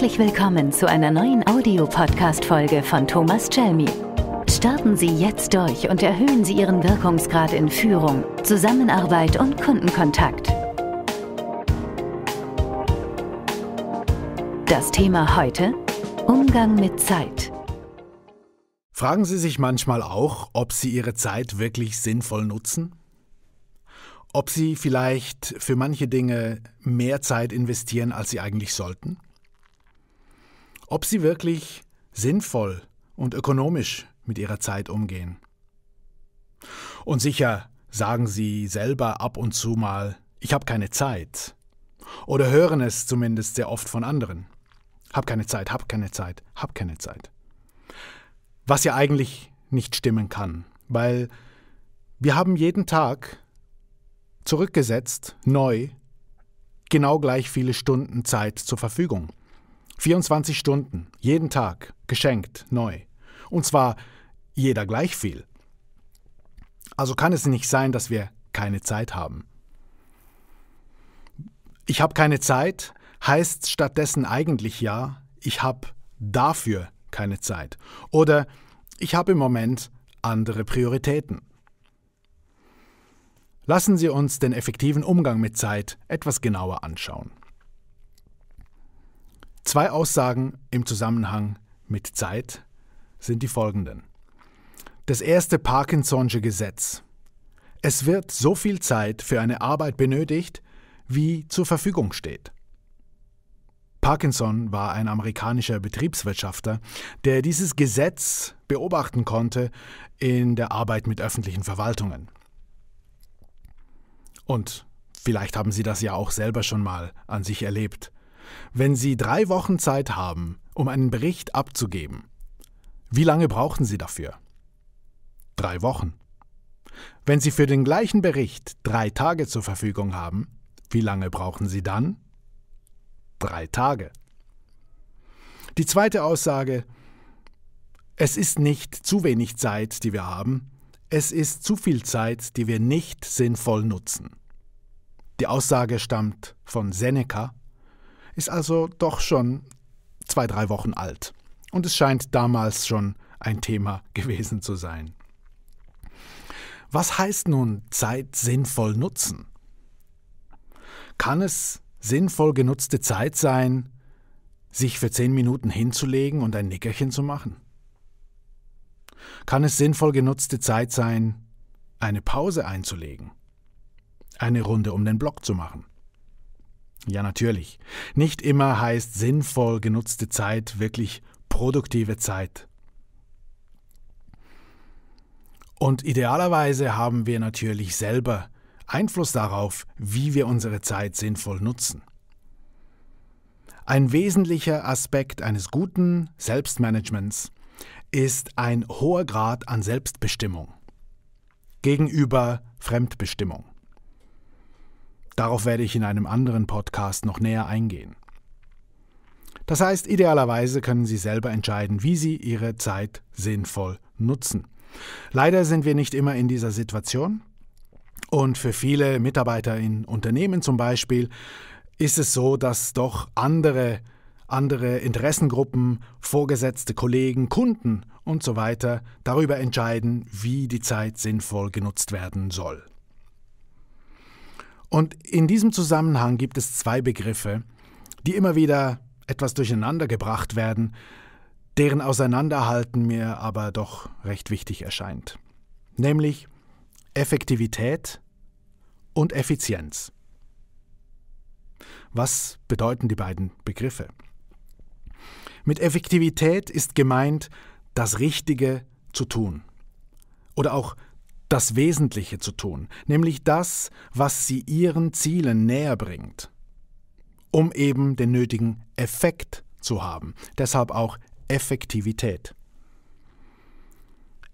Herzlich willkommen zu einer neuen Audiopodcast-Folge von Thomas Chelmi. Starten Sie jetzt durch und erhöhen Sie Ihren Wirkungsgrad in Führung, Zusammenarbeit und Kundenkontakt. Das Thema heute: Umgang mit Zeit. Fragen Sie sich manchmal auch, ob Sie Ihre Zeit wirklich sinnvoll nutzen? Ob Sie vielleicht für manche Dinge mehr Zeit investieren, als Sie eigentlich sollten? ob sie wirklich sinnvoll und ökonomisch mit ihrer Zeit umgehen. Und sicher sagen sie selber ab und zu mal, ich habe keine Zeit. Oder hören es zumindest sehr oft von anderen. Hab keine Zeit, hab keine Zeit, hab keine Zeit. Was ja eigentlich nicht stimmen kann, weil wir haben jeden Tag zurückgesetzt, neu, genau gleich viele Stunden Zeit zur Verfügung. 24 Stunden, jeden Tag, geschenkt, neu. Und zwar jeder gleich viel. Also kann es nicht sein, dass wir keine Zeit haben. Ich habe keine Zeit heißt stattdessen eigentlich ja, ich habe dafür keine Zeit. Oder ich habe im Moment andere Prioritäten. Lassen Sie uns den effektiven Umgang mit Zeit etwas genauer anschauen. Zwei Aussagen im Zusammenhang mit Zeit sind die folgenden. Das erste Parkinson'sche Gesetz. Es wird so viel Zeit für eine Arbeit benötigt, wie zur Verfügung steht. Parkinson war ein amerikanischer Betriebswirtschafter, der dieses Gesetz beobachten konnte in der Arbeit mit öffentlichen Verwaltungen. Und vielleicht haben Sie das ja auch selber schon mal an sich erlebt. Wenn Sie drei Wochen Zeit haben, um einen Bericht abzugeben, wie lange brauchen Sie dafür? Drei Wochen. Wenn Sie für den gleichen Bericht drei Tage zur Verfügung haben, wie lange brauchen Sie dann? Drei Tage. Die zweite Aussage, es ist nicht zu wenig Zeit, die wir haben, es ist zu viel Zeit, die wir nicht sinnvoll nutzen. Die Aussage stammt von Seneca ist also doch schon zwei, drei Wochen alt. Und es scheint damals schon ein Thema gewesen zu sein. Was heißt nun Zeit sinnvoll nutzen? Kann es sinnvoll genutzte Zeit sein, sich für zehn Minuten hinzulegen und ein Nickerchen zu machen? Kann es sinnvoll genutzte Zeit sein, eine Pause einzulegen, eine Runde um den Block zu machen? Ja, natürlich. Nicht immer heißt sinnvoll genutzte Zeit wirklich produktive Zeit. Und idealerweise haben wir natürlich selber Einfluss darauf, wie wir unsere Zeit sinnvoll nutzen. Ein wesentlicher Aspekt eines guten Selbstmanagements ist ein hoher Grad an Selbstbestimmung gegenüber Fremdbestimmung. Darauf werde ich in einem anderen Podcast noch näher eingehen. Das heißt, idealerweise können Sie selber entscheiden, wie Sie Ihre Zeit sinnvoll nutzen. Leider sind wir nicht immer in dieser Situation. Und für viele Mitarbeiter in Unternehmen zum Beispiel ist es so, dass doch andere, andere Interessengruppen, Vorgesetzte, Kollegen, Kunden und so weiter darüber entscheiden, wie die Zeit sinnvoll genutzt werden soll. Und in diesem Zusammenhang gibt es zwei Begriffe, die immer wieder etwas durcheinander gebracht werden, deren Auseinanderhalten mir aber doch recht wichtig erscheint. Nämlich Effektivität und Effizienz. Was bedeuten die beiden Begriffe? Mit Effektivität ist gemeint, das Richtige zu tun oder auch das Wesentliche zu tun, nämlich das, was sie ihren Zielen näher bringt, um eben den nötigen Effekt zu haben. Deshalb auch Effektivität.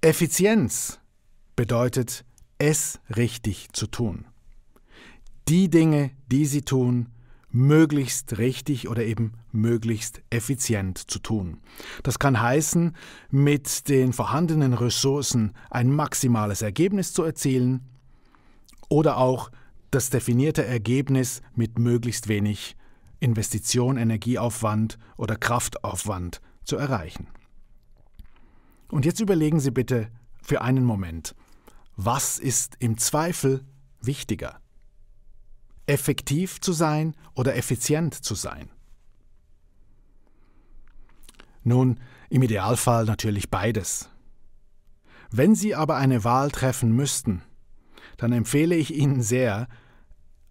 Effizienz bedeutet, es richtig zu tun. Die Dinge, die sie tun, möglichst richtig oder eben möglichst effizient zu tun. Das kann heißen, mit den vorhandenen Ressourcen ein maximales Ergebnis zu erzielen oder auch das definierte Ergebnis mit möglichst wenig Investition, Energieaufwand oder Kraftaufwand zu erreichen. Und jetzt überlegen Sie bitte für einen Moment, was ist im Zweifel wichtiger? effektiv zu sein oder effizient zu sein? Nun, im Idealfall natürlich beides. Wenn Sie aber eine Wahl treffen müssten, dann empfehle ich Ihnen sehr,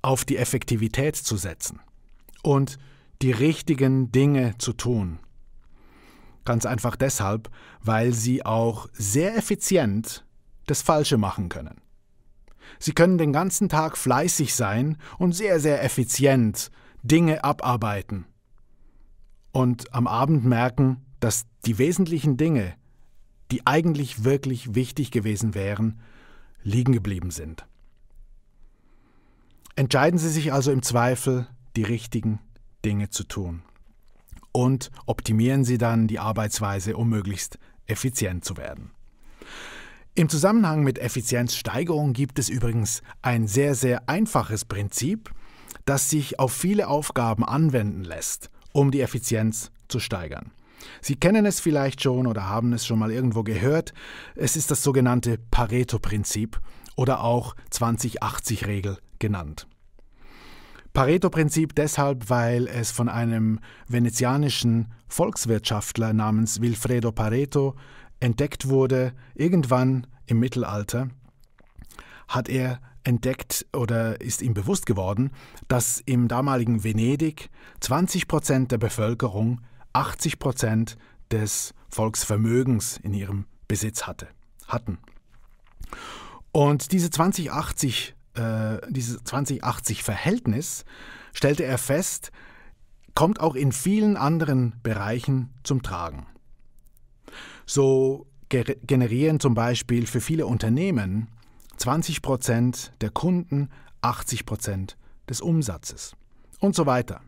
auf die Effektivität zu setzen und die richtigen Dinge zu tun. Ganz einfach deshalb, weil Sie auch sehr effizient das Falsche machen können. Sie können den ganzen Tag fleißig sein und sehr, sehr effizient Dinge abarbeiten. Und am Abend merken, dass die wesentlichen Dinge, die eigentlich wirklich wichtig gewesen wären, liegen geblieben sind. Entscheiden Sie sich also im Zweifel, die richtigen Dinge zu tun. Und optimieren Sie dann die Arbeitsweise, um möglichst effizient zu werden. Im Zusammenhang mit Effizienzsteigerung gibt es übrigens ein sehr, sehr einfaches Prinzip, das sich auf viele Aufgaben anwenden lässt, um die Effizienz zu steigern. Sie kennen es vielleicht schon oder haben es schon mal irgendwo gehört. Es ist das sogenannte Pareto-Prinzip oder auch 2080 regel genannt. Pareto-Prinzip deshalb, weil es von einem venezianischen Volkswirtschaftler namens Wilfredo Pareto entdeckt wurde, irgendwann im Mittelalter, hat er entdeckt oder ist ihm bewusst geworden, dass im damaligen Venedig 20 Prozent der Bevölkerung 80 Prozent des Volksvermögens in ihrem Besitz hatte, hatten. Und diese 2080, äh, dieses 2080-Verhältnis stellte er fest, kommt auch in vielen anderen Bereichen zum Tragen. So generieren zum Beispiel für viele Unternehmen 20 Prozent der Kunden 80 Prozent des Umsatzes und so weiter.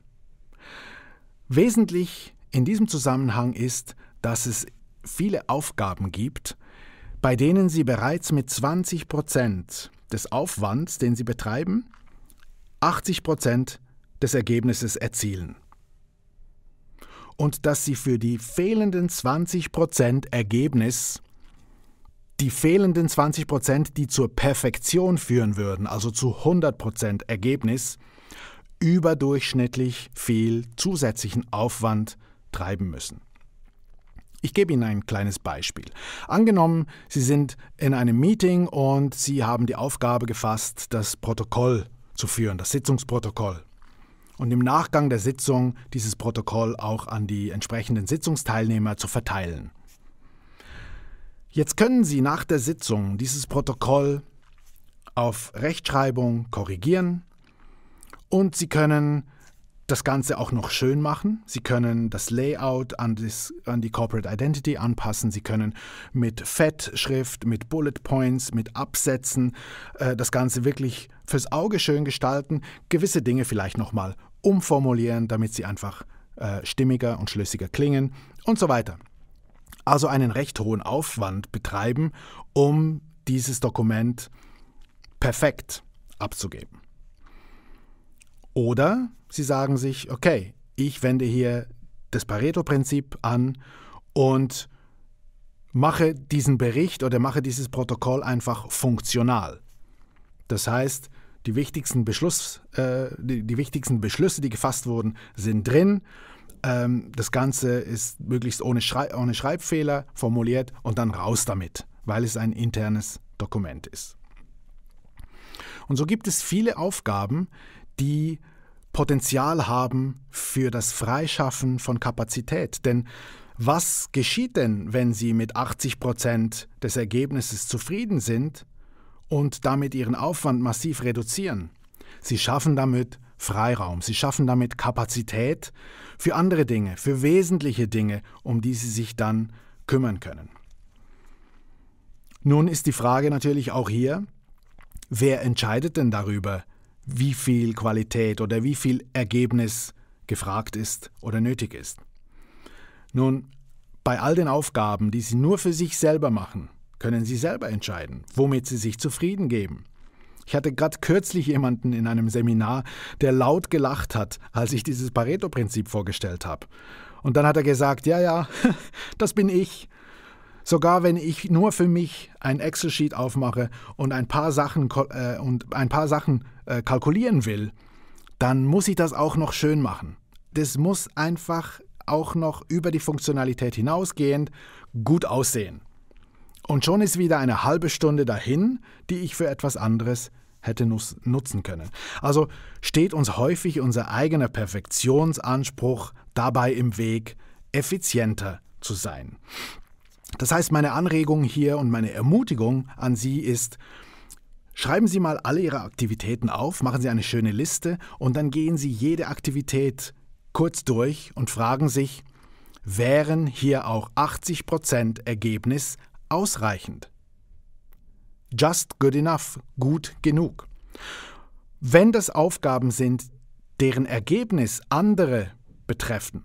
Wesentlich in diesem Zusammenhang ist, dass es viele Aufgaben gibt, bei denen Sie bereits mit 20 Prozent des Aufwands, den Sie betreiben, 80 Prozent des Ergebnisses erzielen und dass sie für die fehlenden 20 Ergebnis die fehlenden 20 die zur Perfektion führen würden, also zu 100 Ergebnis, überdurchschnittlich viel zusätzlichen Aufwand treiben müssen. Ich gebe Ihnen ein kleines Beispiel. Angenommen, Sie sind in einem Meeting und Sie haben die Aufgabe gefasst, das Protokoll zu führen, das Sitzungsprotokoll und im Nachgang der Sitzung dieses Protokoll auch an die entsprechenden Sitzungsteilnehmer zu verteilen. Jetzt können Sie nach der Sitzung dieses Protokoll auf Rechtschreibung korrigieren und Sie können das Ganze auch noch schön machen. Sie können das Layout an, das, an die Corporate Identity anpassen. Sie können mit Fettschrift, mit Bullet Points, mit Absätzen äh, das Ganze wirklich fürs Auge schön gestalten. Gewisse Dinge vielleicht nochmal umformulieren, damit sie einfach äh, stimmiger und schlüssiger klingen und so weiter. Also einen recht hohen Aufwand betreiben, um dieses Dokument perfekt abzugeben. Oder sie sagen sich, okay, ich wende hier das Pareto-Prinzip an und mache diesen Bericht oder mache dieses Protokoll einfach funktional. Das heißt, die wichtigsten, Beschluss, äh, die, die, wichtigsten Beschlüsse, die gefasst wurden, sind drin. Ähm, das Ganze ist möglichst ohne, Schrei ohne Schreibfehler formuliert und dann raus damit, weil es ein internes Dokument ist. Und so gibt es viele Aufgaben, die Potenzial haben für das Freischaffen von Kapazität. Denn was geschieht denn, wenn Sie mit 80 Prozent des Ergebnisses zufrieden sind und damit Ihren Aufwand massiv reduzieren? Sie schaffen damit Freiraum, Sie schaffen damit Kapazität für andere Dinge, für wesentliche Dinge, um die Sie sich dann kümmern können. Nun ist die Frage natürlich auch hier, wer entscheidet denn darüber, wie viel Qualität oder wie viel Ergebnis gefragt ist oder nötig ist. Nun, bei all den Aufgaben, die Sie nur für sich selber machen, können Sie selber entscheiden, womit Sie sich zufrieden geben. Ich hatte gerade kürzlich jemanden in einem Seminar, der laut gelacht hat, als ich dieses Pareto-Prinzip vorgestellt habe. Und dann hat er gesagt, ja, ja, das bin ich. Sogar wenn ich nur für mich ein Excel-Sheet aufmache und ein paar Sachen, äh, und ein paar Sachen äh, kalkulieren will, dann muss ich das auch noch schön machen. Das muss einfach auch noch über die Funktionalität hinausgehend gut aussehen. Und schon ist wieder eine halbe Stunde dahin, die ich für etwas anderes hätte nutzen können. Also steht uns häufig unser eigener Perfektionsanspruch dabei im Weg, effizienter zu sein. Das heißt, meine Anregung hier und meine Ermutigung an Sie ist, schreiben Sie mal alle Ihre Aktivitäten auf, machen Sie eine schöne Liste und dann gehen Sie jede Aktivität kurz durch und fragen sich, wären hier auch 80% Ergebnis ausreichend? Just good enough, gut genug. Wenn das Aufgaben sind, deren Ergebnis andere betreffen,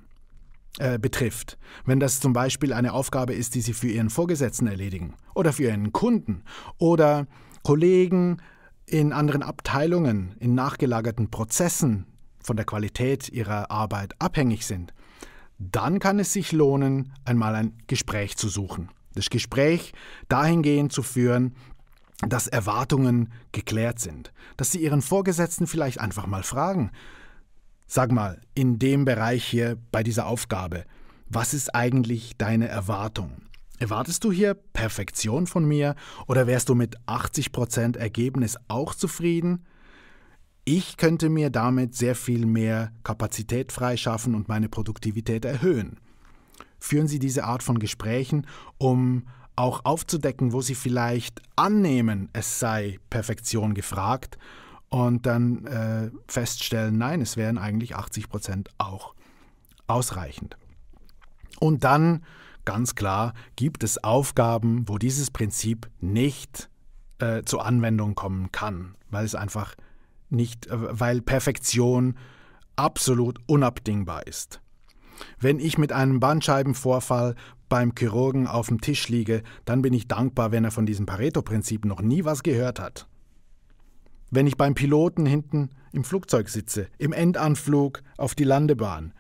äh, betrifft. Wenn das zum Beispiel eine Aufgabe ist, die Sie für Ihren Vorgesetzten erledigen oder für Ihren Kunden oder Kollegen in anderen Abteilungen, in nachgelagerten Prozessen von der Qualität Ihrer Arbeit abhängig sind, dann kann es sich lohnen, einmal ein Gespräch zu suchen. Das Gespräch dahingehend zu führen, dass Erwartungen geklärt sind, dass Sie Ihren Vorgesetzten vielleicht einfach mal fragen, Sag mal, in dem Bereich hier bei dieser Aufgabe, was ist eigentlich deine Erwartung? Erwartest du hier Perfektion von mir oder wärst du mit 80% Ergebnis auch zufrieden? Ich könnte mir damit sehr viel mehr Kapazität freischaffen und meine Produktivität erhöhen. Führen Sie diese Art von Gesprächen, um auch aufzudecken, wo Sie vielleicht annehmen, es sei Perfektion gefragt und dann äh, feststellen, nein, es wären eigentlich 80 Prozent auch ausreichend. Und dann, ganz klar, gibt es Aufgaben, wo dieses Prinzip nicht äh, zur Anwendung kommen kann, weil es einfach nicht, äh, weil Perfektion absolut unabdingbar ist. Wenn ich mit einem Bandscheibenvorfall beim Chirurgen auf dem Tisch liege, dann bin ich dankbar, wenn er von diesem Pareto-Prinzip noch nie was gehört hat wenn ich beim Piloten hinten im Flugzeug sitze, im Endanflug auf die Landebahn,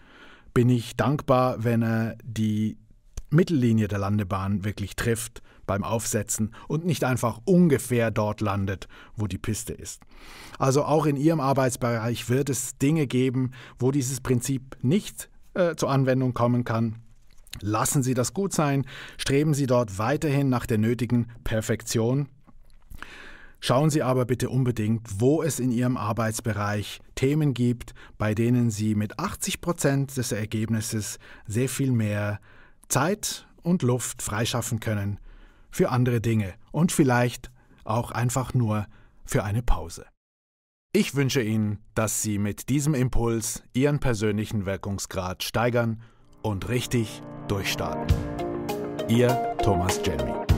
bin ich dankbar, wenn er die Mittellinie der Landebahn wirklich trifft beim Aufsetzen und nicht einfach ungefähr dort landet, wo die Piste ist. Also auch in Ihrem Arbeitsbereich wird es Dinge geben, wo dieses Prinzip nicht äh, zur Anwendung kommen kann. Lassen Sie das gut sein, streben Sie dort weiterhin nach der nötigen Perfektion, Schauen Sie aber bitte unbedingt, wo es in Ihrem Arbeitsbereich Themen gibt, bei denen Sie mit 80 Prozent des Ergebnisses sehr viel mehr Zeit und Luft freischaffen können für andere Dinge und vielleicht auch einfach nur für eine Pause. Ich wünsche Ihnen, dass Sie mit diesem Impuls Ihren persönlichen Wirkungsgrad steigern und richtig durchstarten. Ihr Thomas Jelmy.